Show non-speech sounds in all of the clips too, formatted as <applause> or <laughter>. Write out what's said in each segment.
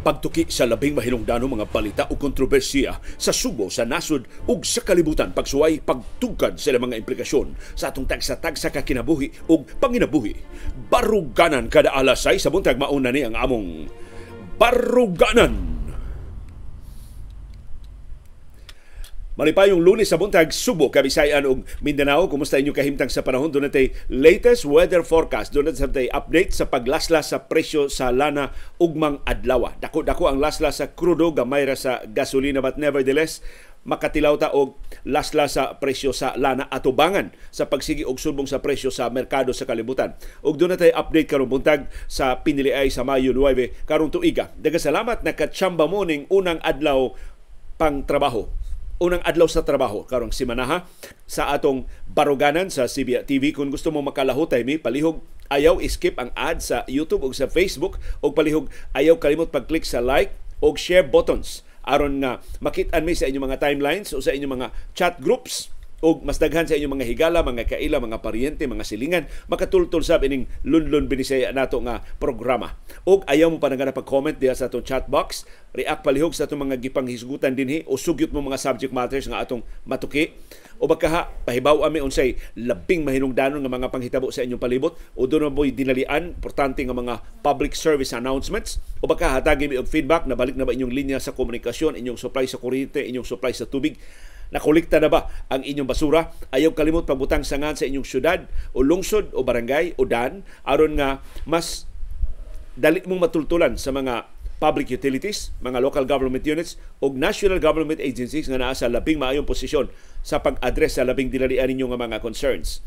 Pagtuki sa labing mahinungdano mga balita o kontrobersiya sa subo, sa nasud ug sa kalibutan pagsuway pagtugkad sa mga implikasyon sa atong tagsa-tagsa ka kinabuhi ug panginabuhi. Baruganan kada alasay sa buntag mauna ni ang among Baruganan. Malipayong lunes sa buntag, Subo, Kabisayan ug Mindanao. Kumusta inyo kahimtang sa panahon? Doon natin latest weather forecast. Doon natin update sa paglaslas sa presyo sa lana ugmang adlaw. Dako-dako ang laslas sa krudo, gamay ra sa gasolina. But nevertheless, makatilaw ta og lasla sa presyo sa lana atubangan sa pagsigi og sulbong sa presyo sa merkado sa kalibutan. ug doon natay update karon buntag sa piniliay sa Mayo 9 karong tuiga. salamat nakachamba mo ning unang adlaw pang trabaho unang adlaw sa trabaho karong simanaha sa atong baruganan sa CBA TV kung gusto mo makalahutay mi palihog ayaw skip ang ad sa YouTube ug sa Facebook ug palihog ayaw kalimot pag-click sa like ug share buttons aron nga makit-an mi sa inyong mga timelines o sa inyong mga chat groups og mas daghan sa inyong mga higala, mga kaila, mga paryente, mga silingan, makatultol sa ining lunlun binisaya nato nga programa. Og ayaw mo pa nga pag-comment diha sa atong chat box, react palihog sa atong mga gipanghisgutan dinhi o sugyot mo mga subject matters nga atong matuki. O bakaha, pahibaw ami unsay labing mahinungdanon nga mga panghitabo sa inyong palibot o doon mo dinalian, importante nga mga public service announcements. O baka hatagi mi og feedback na balik na ba inyong linya sa komunikasyon, inyong supply sa kuryente, inyong supply sa tubig, Nakolekta na ba ang inyong basura? Ayaw kalimot pagbutang sangan sa inyong syudad o lungsod o barangay o dan aron nga mas dali mong matultulan sa mga public utilities, mga local government units o national government agencies nga naa sa labing maayong posisyon sa pag-address sa labing dinalian ninyo nga mga concerns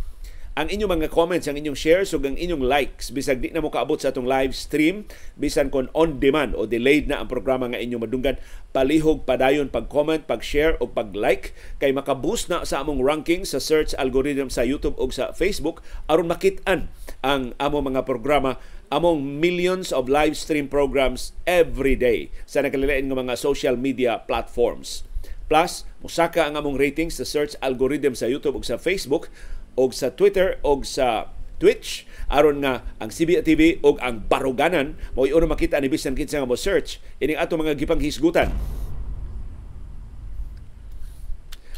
ang inyong mga comments, ang inyong shares, o ang inyong likes. Bisag di na mo kaabot sa atong live stream, bisan kon on demand o delayed na ang programa nga inyong madunggan, palihog padayon pag-comment, pag-share o pag-like kay makaboost na sa among ranking sa search algorithm sa YouTube o sa Facebook aron makit-an ang among mga programa among millions of live stream programs every day sa nakalilain ng mga social media platforms. Plus, musaka ang among ratings sa search algorithm sa YouTube ug sa Facebook og sa Twitter og sa Twitch aron nga ang CBA TV og ang baruganan mo iuna makita ni bisan kinsa nga mo search ining ato mga gipanghisgutan.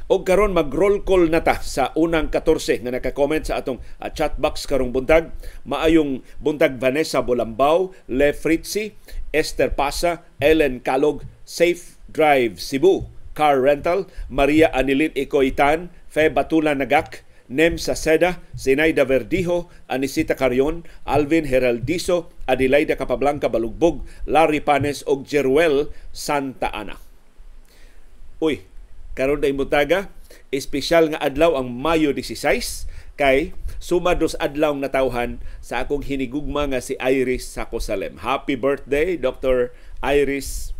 Og karon mag-roll call na ta sa unang 14 nga naka-comment sa atong uh, chat box karong buntag maayong buntag Vanessa Bolambao, Le Fritzi, Esther Pasa, Ellen Kalog, Safe Drive Cebu, Car Rental, Maria Anilin Ikoitan, Fe Batulan Nagak, Nem Saceda, Zenaida Verdijo, Anisita Carion, Alvin Heraldizo, Adelaida Capablanca Balugbog, Larry Panes ug Jeruel Santa Ana. Uy, karon day imutaga, espesyal nga adlaw ang Mayo 16 kay sumados adlaw na tawhan sa akong hinigugma nga si Iris Sacosalem. Happy birthday Dr. Iris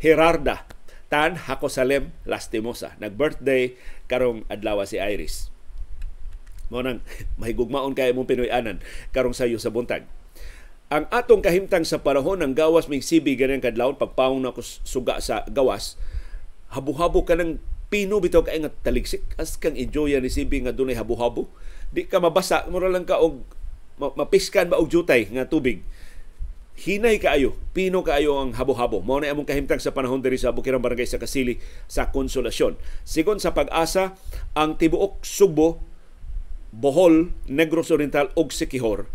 Herarda Tan Hakosalem Lastimosa. Nag-birthday karong adlaw si Iris. Mao nang <laughs> mahigugmaon kay mong Pinoy-anan karong sayo sa buntag. Ang atong kahimtang sa panahon ng gawas ming sibi ganang kadlawon pagpaong na suga sa gawas habu-habo ka ng pino bitaw kay nga taligsik as kang enjoy ni sibi nga dunay habu-habo di ka mabasa mura lang ka og mapiskan ba og jutay nga tubig hinay kaayo pino kaayo ang habo-habo mao na among kahimtang sa panahon diri sa Bukirang Barangay sa Kasili sa Konsolasyon sigon sa pag-asa ang tibuok Subo Bohol, Negros Oriental ug Sikihor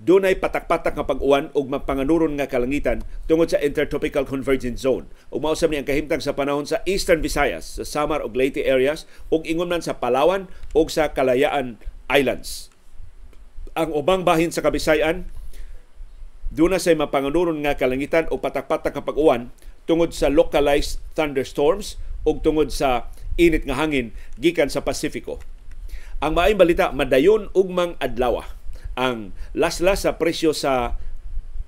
dunay patak-patak nga pag-uwan ug mapanganuron nga kalangitan tungod sa intertropical convergence zone. Ug mao ang kahimtang sa panahon sa Eastern Visayas, sa Samar ug Leyte areas ug ingon man sa Palawan ug sa Kalayaan Islands. Ang ubang bahin sa Kabisayan duna say mapanganuron nga kalangitan o patak-patak nga pag-uwan tungod sa localized thunderstorms ug tungod sa init nga hangin gikan sa Pasifiko. Ang maayong balita, madayon ugmang adlaw ah. ang laslas sa presyo sa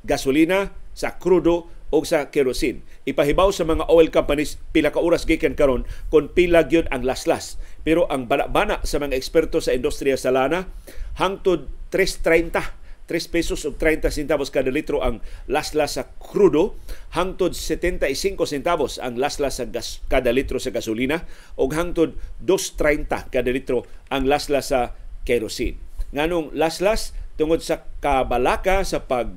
gasolina, sa krudo o sa kerosene. Ipahibaw sa mga oil companies pila ka oras gikan karon kung pila gyud ang laslas. Pero ang balabana sa mga eksperto sa industriya sa lana hangtod 3.30 3 pesos og 30 centavos kada litro ang lasla sa krudo, hangtod 75 centavos ang lasla sa gas, kada litro sa gasolina og hangtod 2.30 kada litro ang lasla sa kerosene. Nganong laslas tungod sa kabalaka sa pag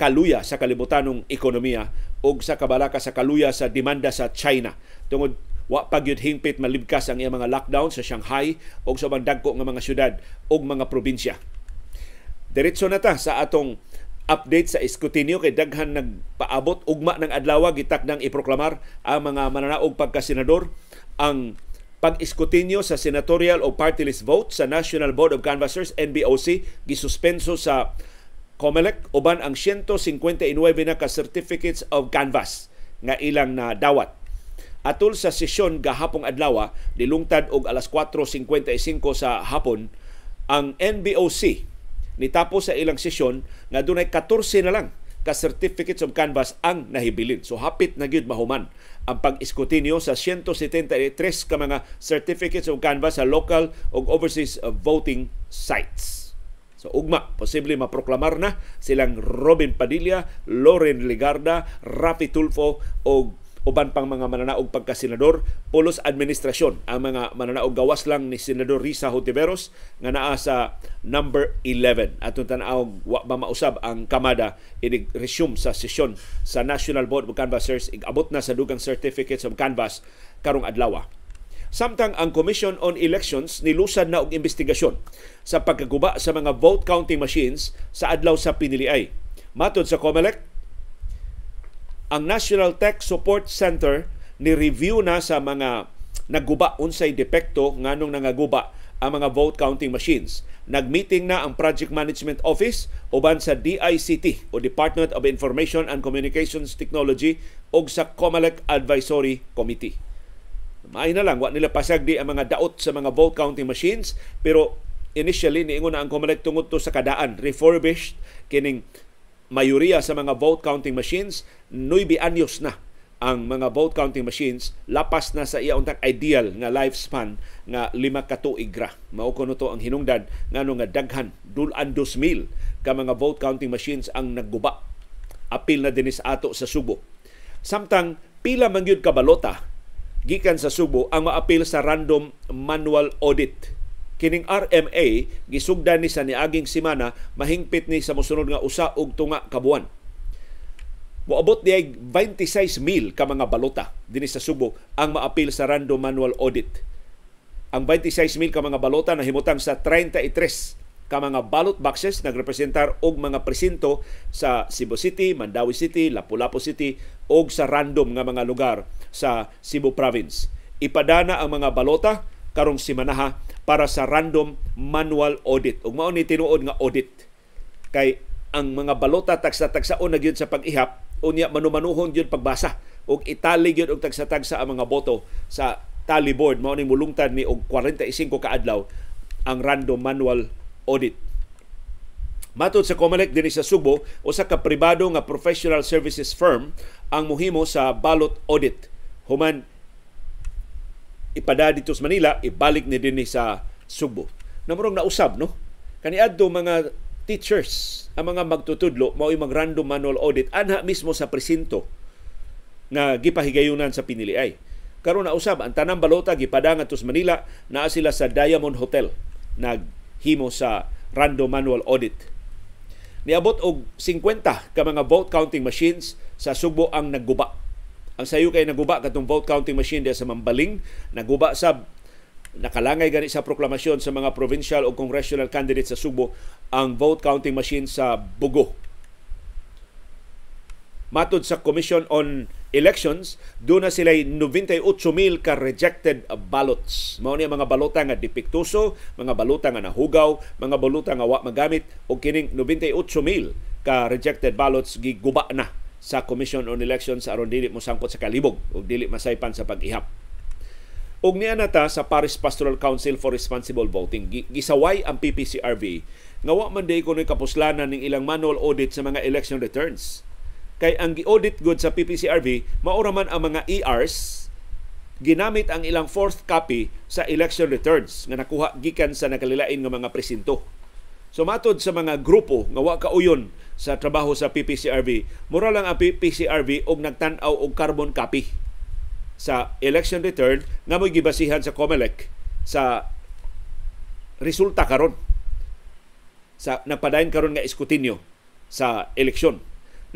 kaluya sa kalibutanong ekonomiya o sa kabalaka sa kaluya sa demanda sa China tungod wa pagyud hingpit malibkas ang iyang mga lockdown sa Shanghai o sa bandagko dagko nga mga syudad o mga probinsya Diretso na ta sa atong update sa iskutinyo kay daghan nagpaabot ugma ng adlaw gitakdang iproklamar ang mga mananaog pagkasenador ang pag-iskutinyo sa senatorial o party list vote sa National Board of Canvassers NBOC gisuspenso sa COMELEC uban ang 159 na ka certificates of canvass nga ilang na dawat atul sa sesyon gahapong adlaw ah, nilungtad og alas 4:55 sa hapon ang NBOC nitapos sa ilang sesyon nga dunay 14 na lang ka certificates of canvas ang nahibilin. So hapit na gyud mahuman ang pag-iskutinyo sa 173 ka mga certificates of canvas sa local ug overseas uh, voting sites. So ugma, posible maproklamar na silang Robin Padilla, Loren Ligarda, Rafi Tulfo o uban pang mga mananaog pagkasenador pulos administrasyon ang mga mananaog gawas lang ni senador Risa Hotiveros nga naa sa number 11 atong tan wa ba mausab ang kamada inig resume sa sesyon sa National Board of Canvassers igabot na sa dugang certificates of canvas karong adlaw Samtang ang Commission on Elections nilusad na og investigasyon sa pagkaguba sa mga vote counting machines sa adlaw sa piniliay. Matod sa COMELEC, ang National Tech Support Center ni review na sa mga naguba unsay depekto nganong nangaguba ang mga vote counting machines. Nagmeeting na ang Project Management Office uban sa DICT o Department of Information and Communications Technology o sa COMELEC Advisory Committee. Maay na lang, wa nila pasagdi ang mga daot sa mga vote counting machines pero initially niingon na ang COMELEC tungod to sa kadaan refurbished kining mayuriya sa mga vote counting machines, 9 anyos na ang mga vote counting machines lapas na sa iya untang ideal nga lifespan nga lima ka tuig ra mao kuno to ang hinungdan ngano nga daghan dulan 2000 ka mga vote counting machines ang nagguba apil na dinis ato sa Subo samtang pila mangyud gyud ka balota gikan sa Subo ang maapil sa random manual audit kining RMA gisugdan ni sa niaging semana mahingpit ni sa mosunod nga usa og tunga ka buwan. Moabot ni 26,000 ka mga balota dinhi sa Subo ang maapil sa random manual audit. Ang 26,000 ka mga balota nahimutang sa 33 ka mga ballot boxes nagrepresentar og mga presinto sa Cebu City, Mandawi City, Lapu-Lapu City og sa random nga mga lugar sa Cebu Province. Ipadana ang mga balota karong simanaha para sa random manual audit. Ug mao ni tinuod nga audit kay ang mga balota tagsa-tagsaon na sa pag-ihap unya manumanuhon gyud pagbasa ug itali gyud og tagsa-tagsa ang mga boto sa tally board mao ni mulungtad ni og 45 ka adlaw ang random manual audit. Matod sa Comelec dinhi sa Subo, usa ka pribado nga professional services firm ang muhimo sa ballot audit human ipada dito sa Manila, ibalik ni dinhi sa Subo. Namurong nausab, no? Kaniadto mga teachers, ang mga magtutudlo, mao mag random manual audit, anha mismo sa presinto na gipahigayunan sa pinili ay. Karon na usab ang tanang balota gipadang atus Manila naa sila sa Diamond Hotel naghimo sa random manual audit. Niabot og 50 ka mga vote counting machines sa Subo ang nagguba ang sayo kay naguba katong vote counting machine diya sa Mambaling, naguba sab nakalangay gani sa proklamasyon sa mga provincial o congressional candidates sa Subo ang vote counting machine sa Bugo. Matod sa Commission on Elections, doon na sila 98,000 ka rejected ballots. Mao ni mga balota nga depektuso, mga balota nga nahugaw, mga balota nga wa magamit og kining 98,000 ka rejected ballots giguba na sa Commission on Elections aron dili mo sangkot sa kalibog ug dili masaypan sa pag-ihap. Ug niya nata sa Paris Pastoral Council for Responsible Voting gisaway ang PPCRV nga wa man day kunoy kapuslanan ning ilang manual audit sa mga election returns. Kay ang gi-audit good sa PPCRV mauraman ang mga ERs ginamit ang ilang fourth copy sa election returns nga nakuha gikan sa nakalilain nga mga presinto. So matod sa mga grupo nga wa kauyon sa trabaho sa PPCRV. Mura lang ang PPCRV og nagtan-aw og carbon copy sa election return nga mo'y gibasihan sa COMELEC sa resulta karon sa napadayon karon nga iskutinyo sa eleksyon.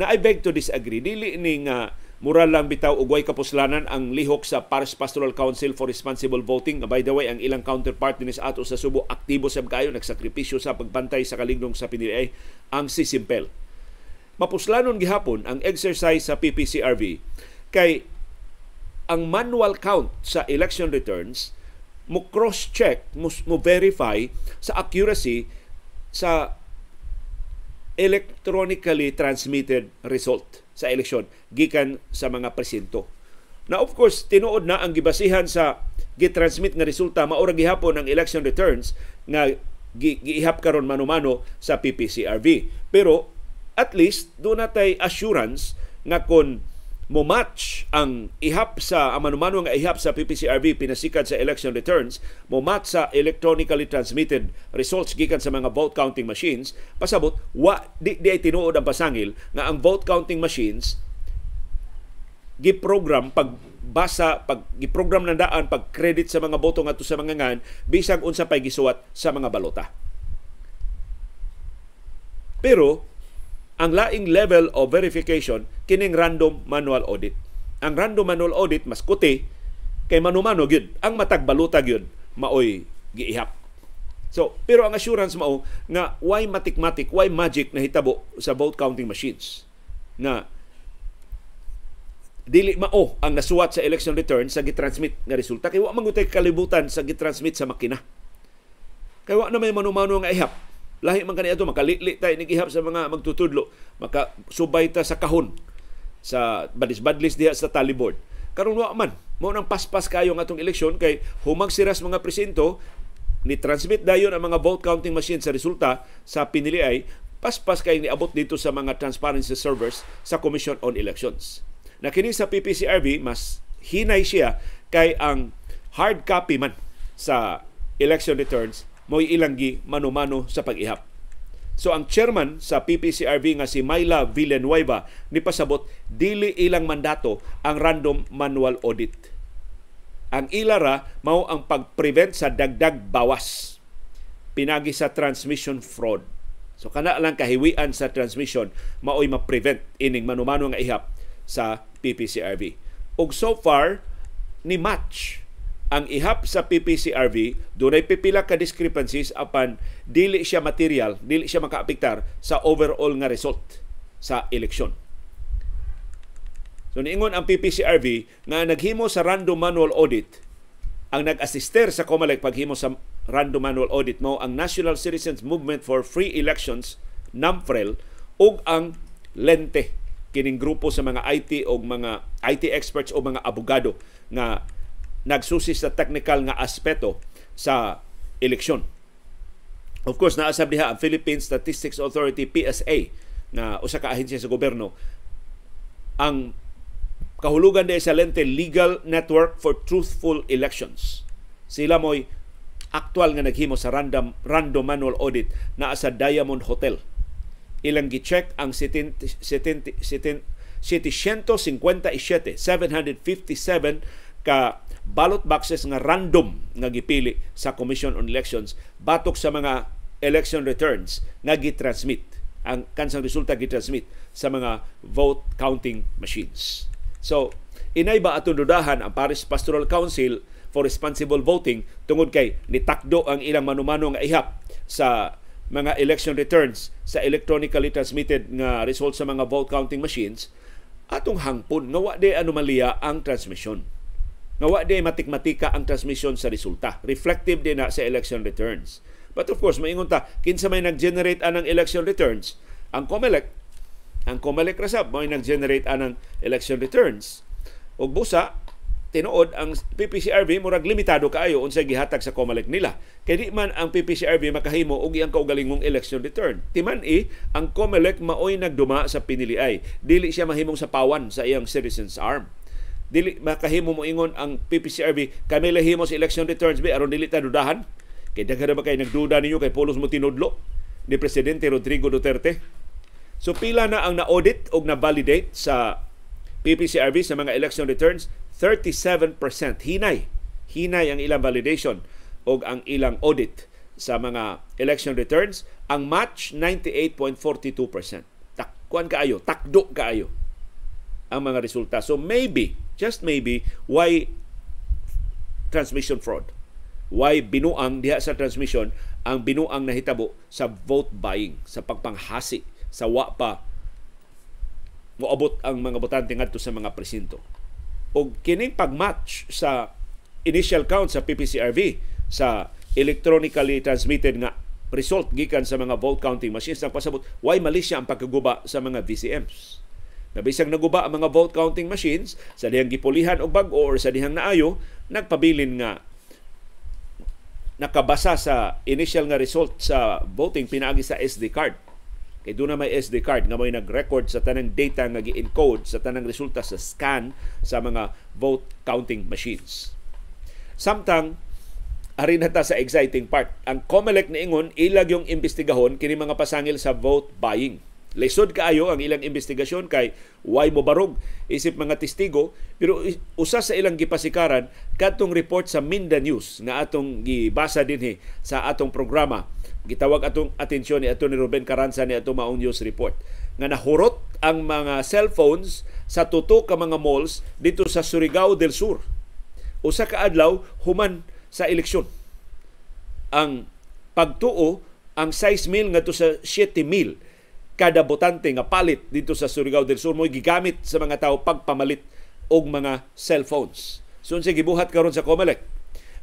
Na I beg to disagree dili ni nga uh, Mura lang bitaw ugway kapuslanan ang lihok sa Paris Pastoral Council for Responsible Voting. By the way, ang ilang counterpart dinis ato sa Subo aktibo sa kayo nagsakripisyo sa pagbantay sa kaligdong sa PDA ang si sisimpel. Mapuslanon gihapon ang exercise sa PPCRV kay ang manual count sa election returns mo cross-check, mo, mo verify sa accuracy sa electronically transmitted result sa eleksyon gikan sa mga presinto. Na of course tinuod na ang gibasihan sa gitransmit nga resulta mao ra gihapon ang election returns nga giihap karon manumano sa PPCRV. Pero at least do natay assurance nga kon mo match ang ihap sa amanumano nga ihap sa PPCRB pinasikat sa election returns mo match sa electronically transmitted results gikan sa mga vote counting machines pasabot wa di, di ay tinuod ang pasangil nga ang vote counting machines giprogram pag basa pag giprogram na daan pag credit sa mga boto ngadto sa mga ngan bisag unsa pay gisuwat sa mga balota pero ang laing level of verification kining random manual audit. Ang random manual audit mas kuti kay manumano gyud. Ang matag baluta gyud maoy giihak. So, pero ang assurance mao nga why matikmatik, why magic na hitabo sa vote counting machines na dili mao ang nasuwat sa election return sa gitransmit nga resulta kay wa mangutay kalibutan sa gitransmit sa makina. Kay wa na may manumano nga ihap Lahi man kaniadto makalili tay ni gihap sa mga magtutudlo, maka subay ta sa kahon sa badis-badlis diha sa tally board. Karon wa man mo nang paspas kayo ng atong eleksyon kay humag siras mga presinto ni transmit dayon ang mga vote counting machine sa resulta sa pinili ay paspas kay niabot dito sa mga transparency servers sa Commission on Elections. nakini sa PPCRB mas hinay siya kay ang hard copy man sa election returns mo'y ilanggi manumano sa pag-ihap. So ang chairman sa PPCRV nga si Myla Villanueva ni pasabot dili ilang mandato ang random manual audit. Ang ilara mao ang pagprevent sa dagdag bawas pinagi sa transmission fraud. So kana lang kahiwian sa transmission maoy ma-prevent ining manumano nga ihap sa PPCRV. Og so far ni match ang ihap sa PPCRV dunay pipila ka discrepancies apan dili siya material dili siya makaapektar sa overall nga result sa eleksyon So niingon ang PPCRV nga naghimo sa random manual audit ang nag-assister sa COMELEC paghimo sa random manual audit mao ang National Citizens Movement for Free Elections NAMFREL ug ang Lente kining grupo sa mga IT o mga IT experts o mga abogado nga nagsusi sa technical nga aspeto sa eleksyon. Of course, naasab diha ang Philippine Statistics Authority PSA na usa ka ahensya sa gobyerno ang kahulugan dahil sa lente Legal Network for Truthful Elections. Sila mo'y aktual nga naghimo sa random random manual audit na sa Diamond Hotel. Ilang gi-check ang 757 757 ka ballot boxes nga random nga gipili sa Commission on Elections batok sa mga election returns nga gitransmit ang kansang resulta gitransmit sa mga vote counting machines. So, inay ba atong dudahan ang Paris Pastoral Council for Responsible Voting tungod kay nitakdo ang ilang manumano nga ihap sa mga election returns sa electronically transmitted nga results sa mga vote counting machines atong hangpon nga wa di anomalia ang transmission nga wa day matikmatika ang transmission sa resulta. Reflective din na sa election returns. But of course, maingon ta, kinsa may nag-generate anang election returns, ang COMELEC, ang COMELEC Rasab, may nag-generate anang election returns. O busa, tinuod ang PPCRB murag limitado kaayo unsay gihatag sa COMELEC nila. Kay di man ang PPCRB makahimo og iyang kaugalingong election return. Timan i ang COMELEC maoy nagduma sa piniliay. Dili siya mahimong sa pawan sa iyang citizens arm dili makahimo mo ingon ang PPCRB kami lehimo sa election returns bi aron dili ta dudahan kay daghan ba kay nagduda ninyo kay polos mo tinudlo ni presidente Rodrigo Duterte so pila na ang na-audit og na-validate sa PPCRB sa mga election returns 37% hinay hinay ang ilang validation og ang ilang audit sa mga election returns ang match 98.42% takwan kaayo takdo kaayo ang mga resulta so maybe just maybe, why transmission fraud? Why binuang diha sa transmission ang binuang nahitabo sa vote buying, sa pagpanghasi, sa wa pa moabot ang mga botante ngadto sa mga presinto. O kining pagmatch sa initial count sa PPCRV sa electronically transmitted nga result gikan sa mga vote counting machines ang pasabot why mali siya ang pagkaguba sa mga VCMs Nabisag naguba ang mga vote counting machines sa dihang gipulihan og bag-o or sa dihang naayo nagpabilin nga nakabasa sa initial nga result sa voting pinaagi sa SD card. Kay doon na may SD card nga may nag-record sa tanang data nga gi-encode sa tanang resulta sa scan sa mga vote counting machines. Samtang ari na ta sa exciting part. Ang COMELEC niingon ilag yung imbestigahon kini mga pasangil sa vote buying Lesod kaayo ang ilang investigasyon kay why mo barog isip mga testigo pero usa sa ilang gipasikaran kadtong report sa Minda News nga atong gibasa dinhi sa atong programa gitawag atong atensyon ni Atty. Ruben Caranza ni ato maong news report nga nahurot ang mga cellphones sa tuto ka mga malls dito sa Surigao del Sur usa ka adlaw human sa eleksyon ang pagtuo ang 6 mil ngadto sa 7 mil kada botante nga palit dito sa Surigao del Sur mo gigamit sa mga tao pagpamalit og mga cellphones. So unsa gibuhat karon sa COMELEC?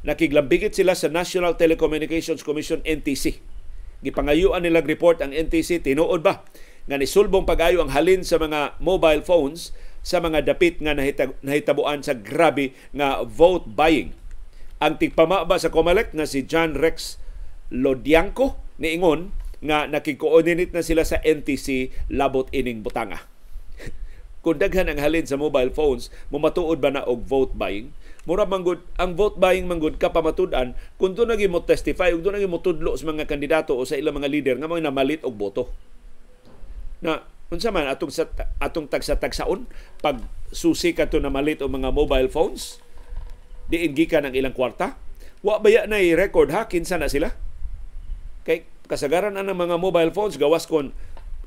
Nakiglambigit sila sa National Telecommunications Commission NTC. Gipangayuan nila report ang NTC tinuod ba nga nisulbong ayo ang halin sa mga mobile phones sa mga dapit nga nahitabuan sa grabe nga vote buying. Ang tigpama sa COMELEC nga si John Rex Lodianco niingon nga nakikoordinate na sila sa NTC labot ining butanga. <laughs> Kung daghan ang halin sa mobile phones, mumatuod ba na og vote buying? Mura manggod, ang vote buying manggod kapamatudan kung doon naging mo testify o doon naging mo tudlo sa mga kandidato o sa ilang mga leader nga mga namalit og boto. Na unsa man atong sa, atong tagsa-tagsaon pag susi ka to na malit o mga mobile phones diin ka ang ilang kwarta wa baya na i record ha kinsa na sila kasagaran na ng mga mobile phones gawas kon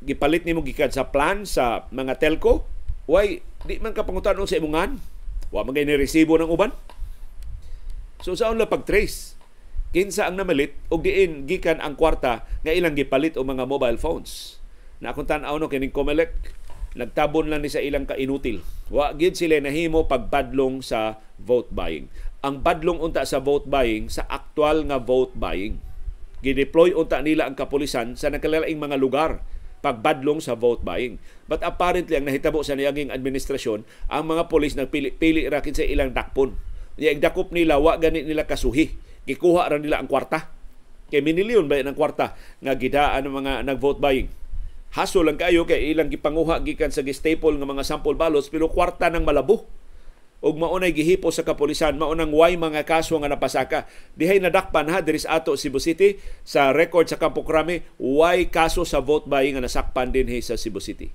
gipalit nimo gikad sa plan sa mga telco why di man ka pangutan sa imungan wa man ni resibo ng uban so saon la pag-trace kinsa ang namalit og diin gikan ang kwarta nga ilang gipalit og mga mobile phones na akong tan-aw no kining Comelec nagtabon lang ni sa ilang kainutil wa gid sila nahimo pagbadlong sa vote buying ang badlong unta sa vote buying sa aktual nga vote buying Gideploy unta nila ang kapulisan sa nakalaing mga lugar pagbadlong sa vote buying. But apparently, ang nahitabo sa niyaging administrasyon, ang mga polis nagpili-pili rakin sa ilang dakpon. Yung dakop nila, wa ganit nila kasuhi. Kikuha ra nila ang kwarta. Kay minilyon ba ng kwarta nga gidaan ng mga nag-vote buying. Hasol lang kayo kay ilang gipanguha gikan sa gestaple ng mga sample ballots pero kwarta ng malabo og maunay gihipo sa kapulisan maunang way mga kaso nga napasaka dihay nadakpan ha diri sa ato Cebu City sa record sa Kampo Krami way kaso sa vote buying nga nasakpan dinhi sa Cebu City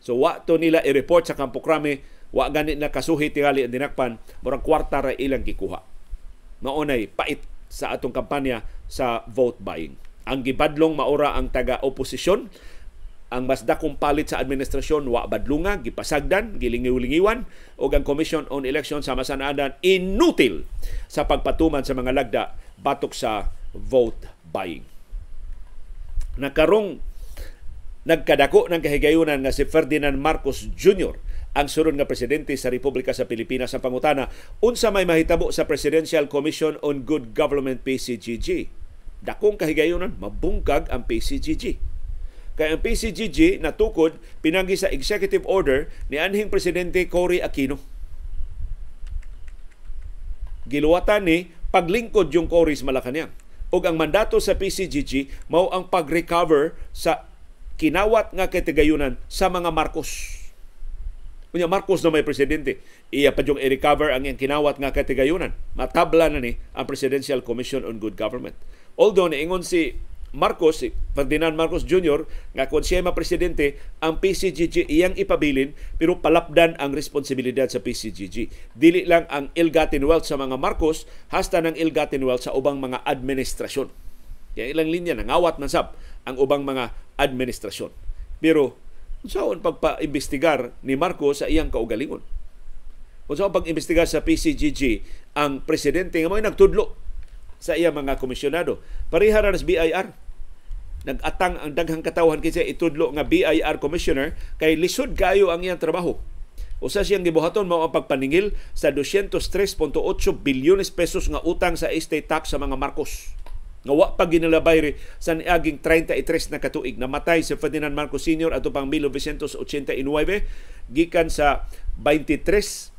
so wa to nila i-report sa Kampo Krami wa ganit na kasuhi tingali ang dinakpan murag kwarta ra ilang kikuha. maunay pait sa atong kampanya sa vote buying ang gibadlong maura ang taga oposisyon ang mas dakong palit sa administrasyon wa badlunga gipasagdan gilingiw-lingiwan ug ang Commission on Election sama sa naadan inutil sa pagpatuman sa mga lagda batok sa vote buying nakarong nagkadako ng kahigayunan nga si Ferdinand Marcos Jr. ang sunod nga presidente sa Republika sa Pilipinas sa pangutana unsa may mahitabo sa Presidential Commission on Good Government PCGG dakong kahigayunan mabungkag ang PCGG kaya ang PCGG natukod pinanggi sa executive order ni anhing presidente Cory Aquino. Giluwatan ni paglingkod yung Cory sa Malacanang. Ug ang mandato sa PCGG mao ang pag-recover sa kinawat nga katigayunan sa mga Marcos. Unya Marcos na may presidente, iya pa yung i-recover ang iyang kinawat nga katigayunan. Matabla na ni ang Presidential Commission on Good Government. Although niingon si Marcos, Ferdinand Marcos Jr., nga kung presidente, ang PCGG iyang ipabilin pero palapdan ang responsibilidad sa PCGG. Dili lang ang ill-gotten wealth sa mga Marcos, hasta ng ill-gotten wealth sa ubang mga administrasyon. Kaya ilang linya, nangawat man sab ang ubang mga administrasyon. Pero, saan pagpaimbestigar ni Marcos sa iyang kaugalingon? Kung saan pag-imbestigar sa PCGG, ang presidente nga may nagtudlo sa iya mga komisyonado. Pareha ra sa BIR. Nagatang ang daghang katawhan kinsa itudlo nga BIR commissioner kay lisod kayo ang iyang trabaho. Usa siyang gibuhaton mao ang pagpaningil sa 203.8 bilyones pesos nga utang sa estate tax sa mga Marcos. Nga wa pa ginalabay ri sa niaging 33 na katuig. Namatay si Ferdinand Marcos Sr. ato pang 1989 gikan sa 23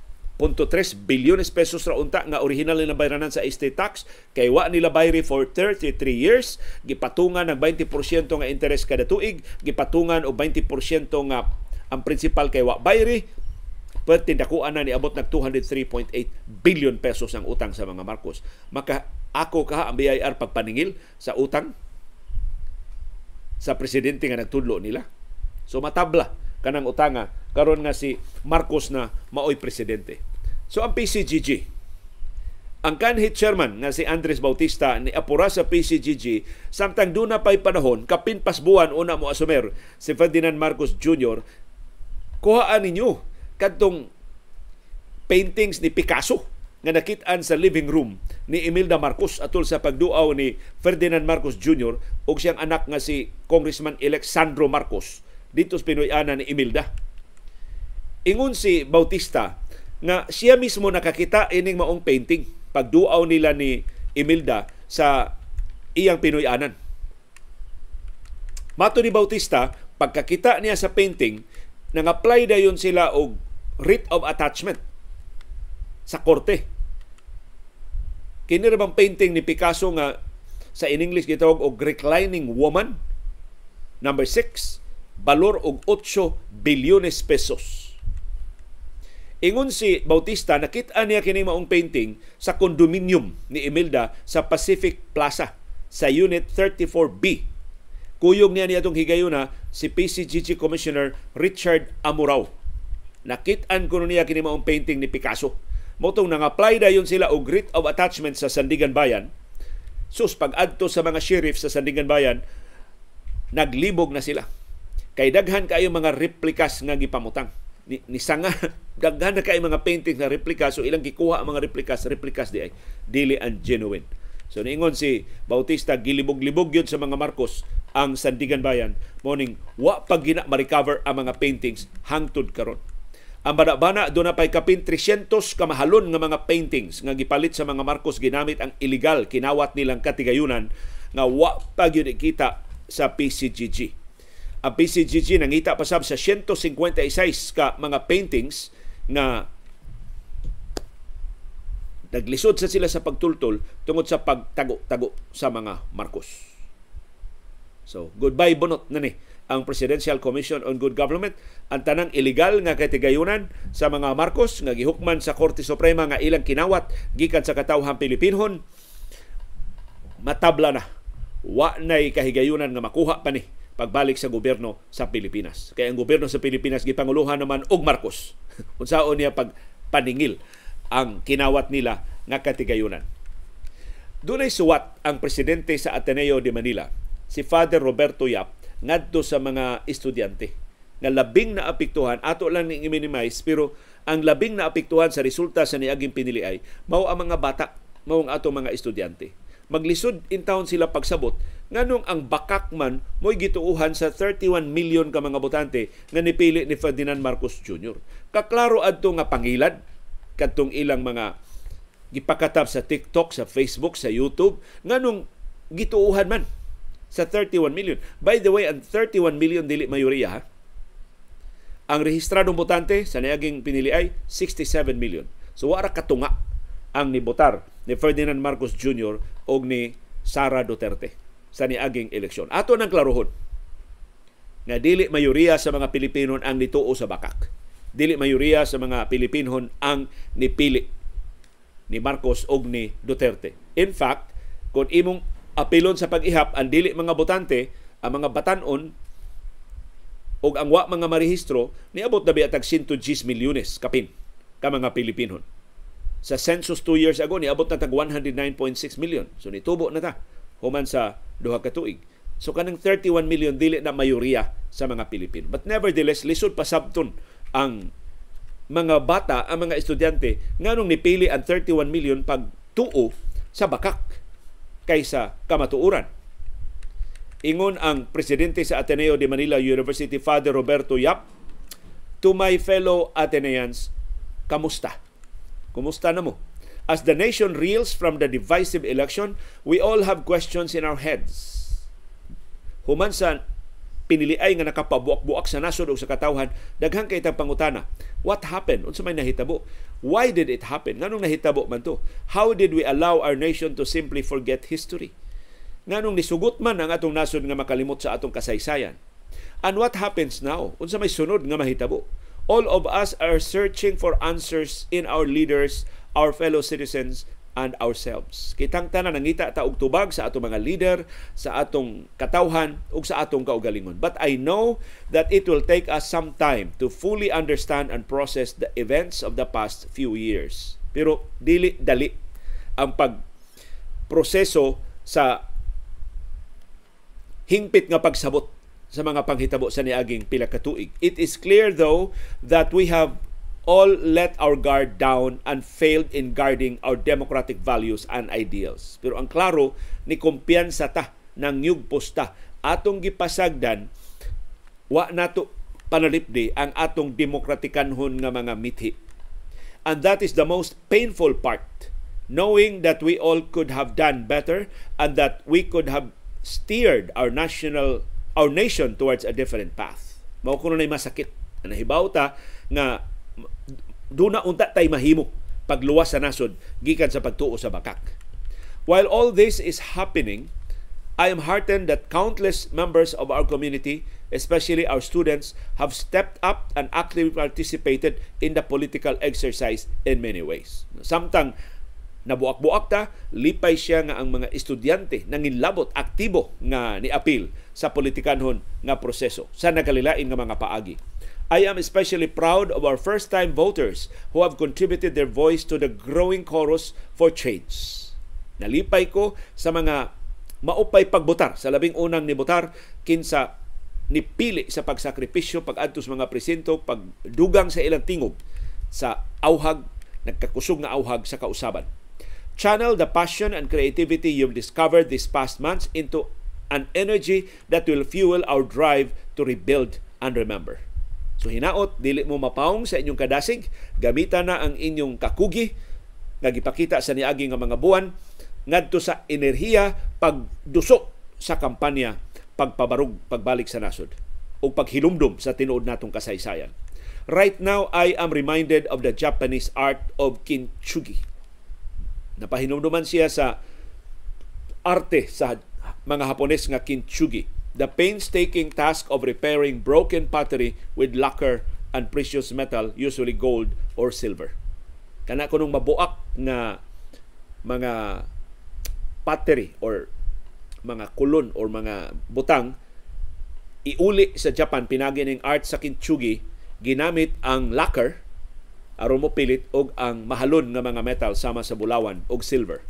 bilyones pesos ra unta nga original nila bayranan sa estate tax kay wa nila bayri for 33 years gipatungan ng 20% nga interest kada tuig gipatungan og 20% nga ang principal kay wa bayri pero tindakuan na niabot ng 203.8 billion pesos ang utang sa mga Marcos. Maka ako ka ang BIR pagpaningil sa utang sa presidente nga nagtudlo nila. So matabla kanang utanga karon nga si Marcos na maoy presidente. So ang PCGG, ang kanhit chairman nga si Andres Bautista ni apura sa PCGG samtang duna pay panahon kapin pasbuan una mo asumer si Ferdinand Marcos Jr. Kuhaan ninyo kadtong paintings ni Picasso nga nakitaan sa living room ni Imelda Marcos atol sa pagduaw ni Ferdinand Marcos Jr. ug siyang anak nga si Congressman elect Marcos dito sa pinoy ni Imelda. Ingon si Bautista, nga siya mismo nakakita ining maong painting pagduaw nila ni Imelda sa iyang Pinoyanan. Mato ni Bautista, pagkakita niya sa painting, nang-apply dayon sila og writ of attachment sa korte. Kini ra painting ni Picasso nga sa in English gitawag og reclining woman number 6 balor og 8 bilyones pesos Ingon si Bautista, nakita niya kini maong painting sa kondominium ni Imelda sa Pacific Plaza sa Unit 34B. Kuyog niya niya itong higayuna si PCGG Commissioner Richard Amurao. Nakitaan ko niya kini maong painting ni Picasso. Motong nang-apply dayon sila og writ of attachment sa Sandigan Bayan. Sus, pag-adto sa mga sheriff sa Sandigan Bayan, naglibog na sila. Kay daghan kayo mga replikas nga gipamutang ni, ni sanga daghan <laughs> na kay mga painting na replika so ilang gikuha ang mga replikas replikas di ay dili and genuine so niingon si Bautista gilibog-libog yun sa mga Marcos ang Sandigan Bayan morning wa pa gina ma-recover ang mga paintings hangtod karon ang badabana do na pay kapin 300 ka mahalon nga mga paintings nga gipalit sa mga Marcos ginamit ang illegal kinawat nilang katigayunan nga wa pa gyud kita sa PCGG. Ang PCGG nangita pa sab sa 156 ka mga paintings na naglisod sa sila sa pagtultol tungod sa pagtago-tago sa mga Marcos. So, goodbye bunot na ni ang Presidential Commission on Good Government ang tanang ilegal nga katigayunan sa mga Marcos nga gihukman sa Korte Suprema nga ilang kinawat gikan sa katawhan Pilipinhon matabla na wa nay kahigayunan nga makuha pa ni pagbalik sa gobyerno sa Pilipinas. Kaya ang gobyerno sa Pilipinas gipanguluhan naman og Marcos. <laughs> Unsaon niya pag paningil ang kinawat nila nga katigayunan. Dunay suwat ang presidente sa Ateneo de Manila, si Father Roberto Yap, ngadto sa mga estudyante nga labing na ato lang ning minimize pero ang labing na sa resulta sa niaging pinili ay mao ang mga bata mao ang ato mga estudyante maglisod in town sila pagsabot nganong ang bakak man mo'y gituuhan sa 31 million ka mga botante nga nipili ni Ferdinand Marcos Jr. Kaklaro adto nga pangilad kadtong ilang mga gipakatap sa TikTok, sa Facebook, sa YouTube nganong gituuhan man sa 31 million. By the way, ang 31 million dili mayoriya ha. Ang rehistradong botante sa niaging pinili ay 67 million. So wara katunga ang nibotar ni Ferdinand Marcos Jr. o ni Sara Duterte sa niaging eleksyon. Ato nang klaruhon nga dili mayoriya sa mga Pilipino ang nituo sa bakak. Dili mayoriya sa mga Pilipino ang nipili ni Marcos og ni Duterte. In fact, kung imong apilon sa pag-ihap ang dili mga botante, ang mga batanon og ang wa mga marehistro niabot na biatag 110 milyones kapin ka mga Pilipino sa census 2 years ago niabot na tag 109.6 million. So nitubo na ta human sa duha ka tuig. So kanang 31 million dili na mayoriya sa mga Pilipino. But nevertheless, lisod pa sabton ang mga bata, ang mga estudyante nganong nipili ang 31 million pag tuo sa bakak kaysa kamatuuran. Ingon ang presidente sa Ateneo de Manila University, Father Roberto Yap, to my fellow Ateneans, kamusta? Kumusta na mo? As the nation reels from the divisive election, we all have questions in our heads. Human sa piniliay nga nakapabuak-buak sa nasod o sa katawhan, daghang kay itang pangutana. What happened? Unsa may nahitabo? Why did it happen? Nganong nahitabo man to? How did we allow our nation to simply forget history? Nganong nisugot man ang atong nasod nga makalimot sa atong kasaysayan? And what happens now? Unsa may sunod nga mahitabo? all of us are searching for answers in our leaders, our fellow citizens, and ourselves. Kitang tanan nangita ta og tubag sa atong mga leader, sa atong katawhan ug sa atong kaugalingon. But I know that it will take us some time to fully understand and process the events of the past few years. Pero dili dali ang pag proseso sa hingpit nga pagsabot sa mga panghitabo sa niaging pila ka tuig. It is clear though that we have all let our guard down and failed in guarding our democratic values and ideals. Pero ang klaro ni kumpiyansa ta ng yugpos atong gipasagdan wa nato panalipdi ang atong demokratikanhon nga mga mithi. And that is the most painful part knowing that we all could have done better and that we could have steered our national our nation towards a different path. Mao kuno nay masakit na nahibaw ta nga duna unta tay mahimo pagluwas sa nasod gikan sa pagtuo sa bakak. While all this is happening, I am heartened that countless members of our community, especially our students, have stepped up and actively participated in the political exercise in many ways. Samtang Nabuak-buak ta, lipay siya nga ang mga estudyante nanginlabot, aktibo nga ni niapil sa politikanhon nga proseso sa nagkalilain nga mga paagi. I am especially proud of our first-time voters who have contributed their voice to the growing chorus for change. Nalipay ko sa mga maupay pagbotar sa labing unang nibotar kinsa nipili sa pagsakripisyo pag sa mga presinto pagdugang sa ilang tingog sa awhag nagkakusog nga awhag sa kausaban Channel the passion and creativity you've discovered these past months into an energy that will fuel our drive to rebuild and remember. So hinaot, dili mo mapaong sa inyong kadasig, gamita na ang inyong kakugi, nagipakita sa niagi nga mga buwan, ngadto sa enerhiya pagduso sa kampanya pagpabarug pagbalik sa nasod o paghilumdom sa tinuod natong kasaysayan. Right now, I am reminded of the Japanese art of kintsugi Napahinumduman siya sa arte sa mga Hapones nga kintsugi. The painstaking task of repairing broken pottery with lacquer and precious metal, usually gold or silver. Kana nung mabuak na mga pottery or mga kulon or mga butang iuli sa Japan pinagi ning art sa kintsugi ginamit ang lacquer aron mopilit og ang mahalon nga mga metal sama sa bulawan og silver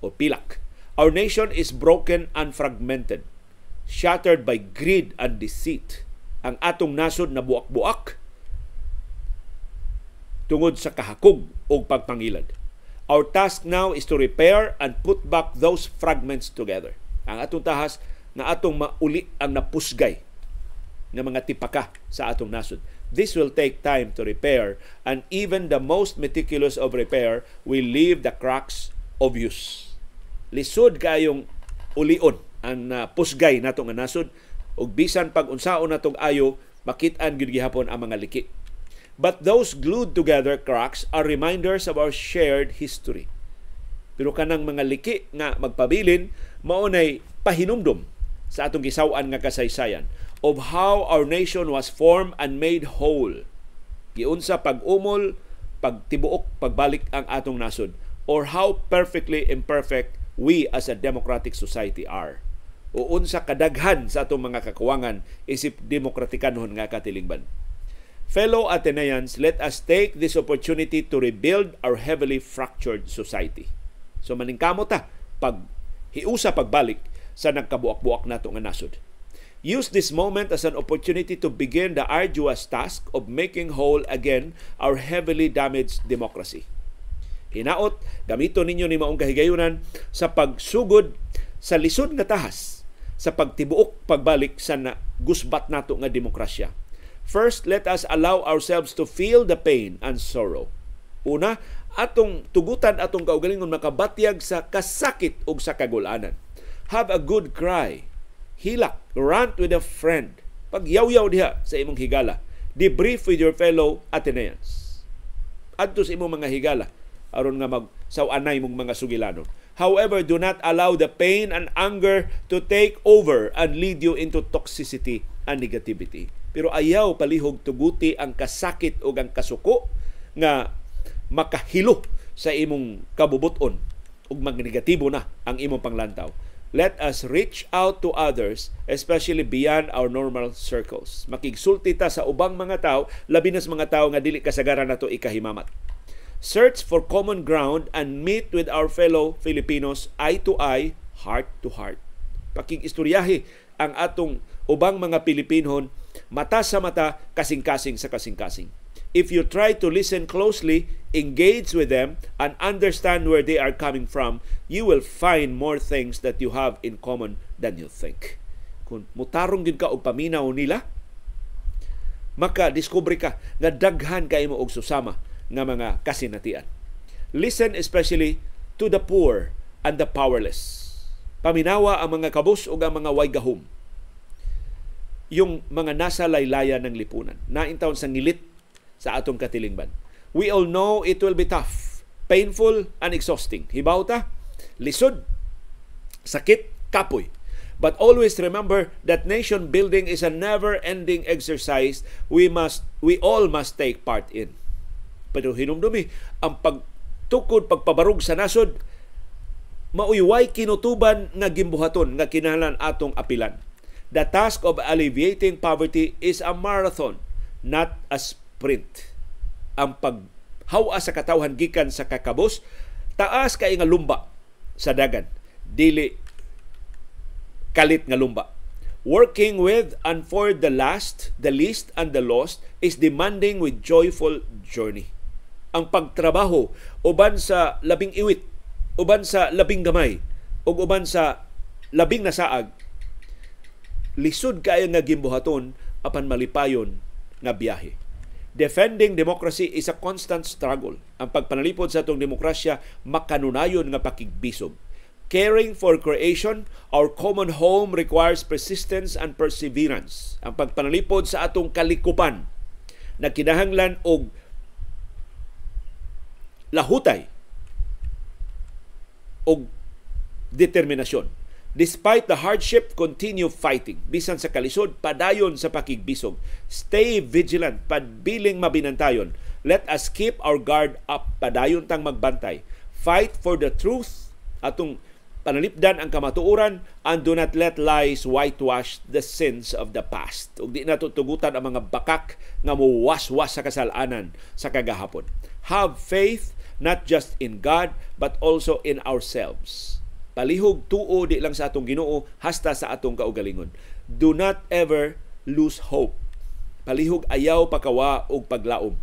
o pilak. Our nation is broken and fragmented, shattered by greed and deceit. Ang atong nasod na buak-buak tungod sa kahakog o pagpangilad. Our task now is to repair and put back those fragments together. Ang atong tahas na atong mauli ang napusgay ng mga tipaka sa atong nasod. This will take time to repair, and even the most meticulous of repair will leave the cracks obvious. Lisod kayong ulion ang uh, pusgay natong nga nasod ug bisan pag unsaon natong ayo makit-an gid gihapon ang mga liki. But those glued together cracks are reminders of our shared history. Pero kanang mga liki nga magpabilin maunay nay pahinumdom sa atong gisaw nga kasaysayan of how our nation was formed and made whole. Giunsa pag-umol, pagtibuok, pagbalik ang atong nasod or how perfectly imperfect we as a democratic society are. Uunsa kadaghan sa atong mga kakuwangan isip demokratikanhon nga katilingban. Fellow Ateneans, let us take this opportunity to rebuild our heavily fractured society. So maningkamot ta pag hiusa pagbalik sa nagkabuak-buak nato nga nasod. Use this moment as an opportunity to begin the arduous task of making whole again our heavily damaged democracy. Hinaot, gamito ninyo ni maong kahigayunan sa pagsugod sa lisod nga tahas sa pagtibuok pagbalik sa na, gusbat nato nga demokrasya. First, let us allow ourselves to feel the pain and sorrow. Una, atong tugutan atong kaugalingon makabatyag sa kasakit o sa kagulanan. Have a good cry hilak, rant with a friend. Pagyaw-yaw diha sa imong higala. Debrief with your fellow Athenians. Adto sa imong mga higala aron nga mag sawanay mong mga sugilanon. However, do not allow the pain and anger to take over and lead you into toxicity and negativity. Pero ayaw palihog tuguti ang kasakit o ang kasuko nga makahilo sa imong kabubuton ug magnegatibo na ang imong panglantaw let us reach out to others, especially beyond our normal circles. Makigsulti ta sa ubang mga tao, labi na sa mga tao nga dili kasagaran nato ikahimamat. Search for common ground and meet with our fellow Filipinos eye to eye, heart to heart. Pakigistoryahi ang atong ubang mga Pilipinon mata sa mata, kasing-kasing sa kasing-kasing. If you try to listen closely, engage with them and understand where they are coming from, you will find more things that you have in common than you think. Kung mutarong gid ka og paminaw nila, maka discover ka nga daghan kay mo og susama nga mga kasinatian. Listen especially to the poor and the powerless. Paminawa ang mga kabus o ang mga waygahom. Yung mga nasa laylayan ng lipunan, naintaon sa ngilit sa atong katilingban we all know it will be tough, painful, and exhausting. Hibaw ta, lisod, sakit, kapoy. But always remember that nation building is a never-ending exercise we must we all must take part in. Pero hinumdumi ang pagtukod pagpabarog sa nasod mauyway kinutuban nga gimbuhaton nga kinahanglan atong apilan. The task of alleviating poverty is a marathon, not a sprint ang paghawa sa katawhan gikan sa kakabos taas kay nga lumba sa dagan dili kalit nga lumba working with and for the last the least and the lost is demanding with joyful journey ang pagtrabaho uban sa labing iwit uban sa labing gamay ug uban sa labing nasaag lisod kaayo nga gimbuhaton apan malipayon nga biyahe Defending democracy is a constant struggle. Ang pagpanalipod sa atong demokrasya makanunayon nga pakigbisog. Caring for creation, our common home requires persistence and perseverance. Ang pagpanalipod sa atong kalikupan nagkinahanglan og lahutay og determinasyon Despite the hardship, continue fighting. Bisan sa kalisod, padayon sa pakigbisog. Stay vigilant, padbiling mabinantayon. Let us keep our guard up, padayon tang magbantay. Fight for the truth, atong panalipdan ang kamatuoran, and do not let lies whitewash the sins of the past. Ug di natutugutan ang mga bakak nga muwaswas sa kasalanan sa kagahapon. Have faith not just in God, but also in ourselves palihog tuo di lang sa atong Ginoo hasta sa atong kaugalingon do not ever lose hope palihog ayaw pakawa og paglaom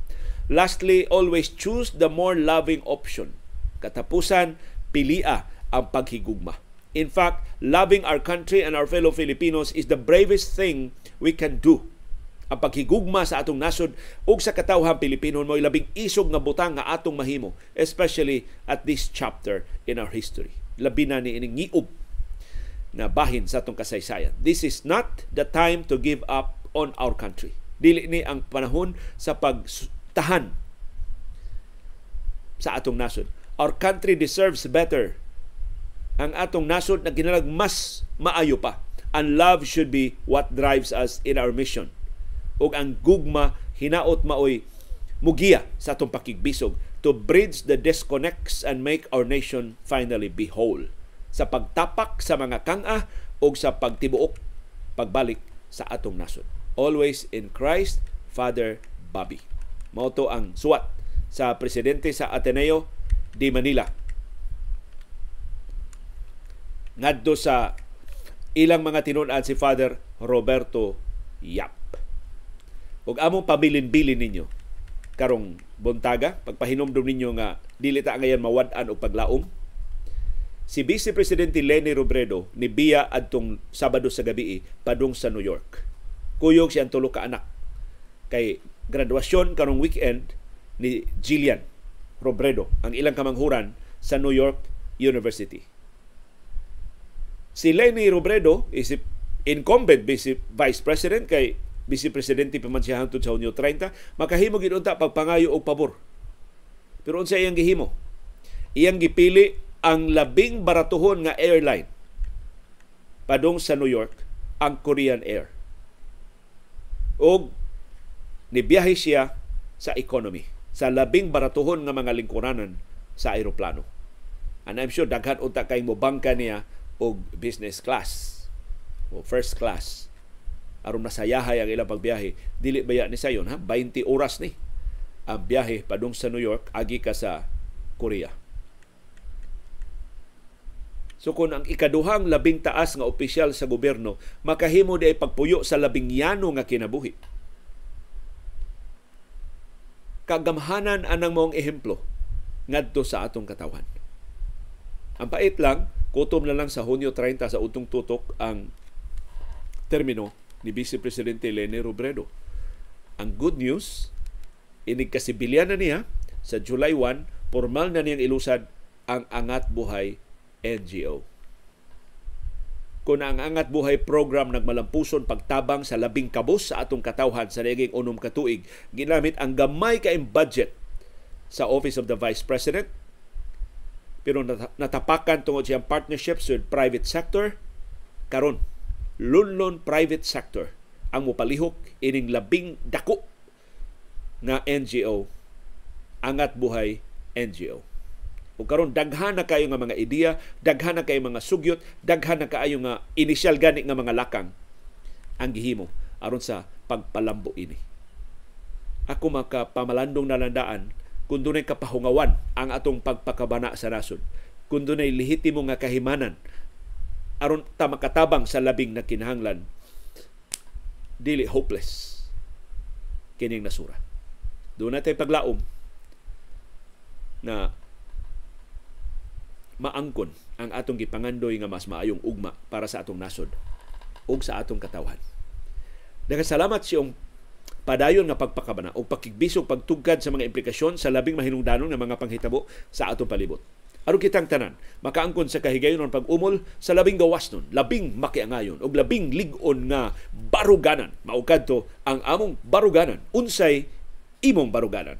lastly always choose the more loving option katapusan pilia ang paghigugma in fact loving our country and our fellow Filipinos is the bravest thing we can do ang paghigugma sa atong nasod ug sa katawhan Pilipino mo labing isog nga butang nga atong mahimo especially at this chapter in our history labi na ni ining ngiub na bahin sa atong kasaysayan. This is not the time to give up on our country. Dili ni ang panahon sa pagtahan sa atong nasod. Our country deserves better. Ang atong nasod na ginalag mas maayo pa. And love should be what drives us in our mission. Ug ang gugma hinaot maoy mugiya sa atong pakigbisog to bridge the disconnects and make our nation finally be whole sa pagtapak sa mga kanga o sa pagtibuok pagbalik sa atong nasod. Always in Christ, Father Bobby. Moto ang suwat sa presidente sa Ateneo di Manila. Ngadto sa ilang mga tinunan si Father Roberto Yap. Ug among pabilin-bilin ninyo karong buntaga pagpahinomdom ninyo nga dili ta ngayon mawad-an og paglaom si Vice Presidente Leni Robredo ni biya adtong Sabado sa gabi padung sa New York kuyog si tulo ka anak kay graduasyon karong weekend ni Jillian Robredo ang ilang kamanghuran sa New York University si Leni Robredo isip incumbent vice president kay vicepresidente pa man siya hangtod sa Hunyo 30, makahimo gid unta pagpangayo og pabor. Pero unsa iyang gihimo? Iyang gipili ang labing baratuhon nga airline padung sa New York ang Korean Air. Og nibiyahe siya sa economy, sa labing baratuhon nga mga lingkuranan sa aeroplano. And I'm sure daghan unta kay mo bangka niya og business class o first class aron masayahay ang ilang pagbiyahe dili baya ni sayon ha 20 oras ni ang biyahe padung sa New York agi ka sa Korea So kung ang ikaduhang labing taas nga opisyal sa gobyerno makahimo di pagpuyo sa labing yano nga kinabuhi. Kagamhanan anang mong ehemplo ngadto sa atong katawan. Ang pait lang, kutom na lang sa Hunyo 30 sa utong tutok ang termino ni Vice Presidente Lene Robredo. Ang good news, inig kasibilyan na niya sa July 1, formal na niyang ilusad ang Angat Buhay NGO. Kung ang Angat Buhay program nagmalampuson pagtabang sa labing kabus sa atong katawhan sa naging unom katuig, ginamit ang gamay kaing budget sa Office of the Vice President pero natapakan tungod siyang partnerships with private sector karon lunlon private sector ang mopalihok ining labing dako nga NGO Angat Buhay NGO. Ug karon daghan na kayo nga mga ideya, daghan na kayo mga sugyot, daghan na kayo nga initial gani nga mga lakang ang gihimo aron sa pagpalambo ini. Ako maka makapamalandong nalandaan kung dunay kapahungawan ang atong pagpakabana sa nasod, kung dunay lehitimo nga kahimanan aron ta makatabang sa labing na kinahanglan dili hopeless kining nasura doon natin paglaom na maangkon ang atong gipangandoy nga mas maayong ugma para sa atong nasod ug sa atong katawhan. Daga Nagasalamat siyong padayon nga pagpakabana o pakigbisog pagtugkad sa mga implikasyon sa labing mahinungdanon nga mga panghitabo sa atong palibot. Aron kitang tanan, makaangkon sa kahigayonon pag-umol sa labing gawas nun, labing makiangayon o labing ligon nga baruganan. Maukad to ang among baruganan. Unsay imong baruganan.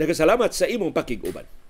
Nagkasalamat sa imong pakiguban.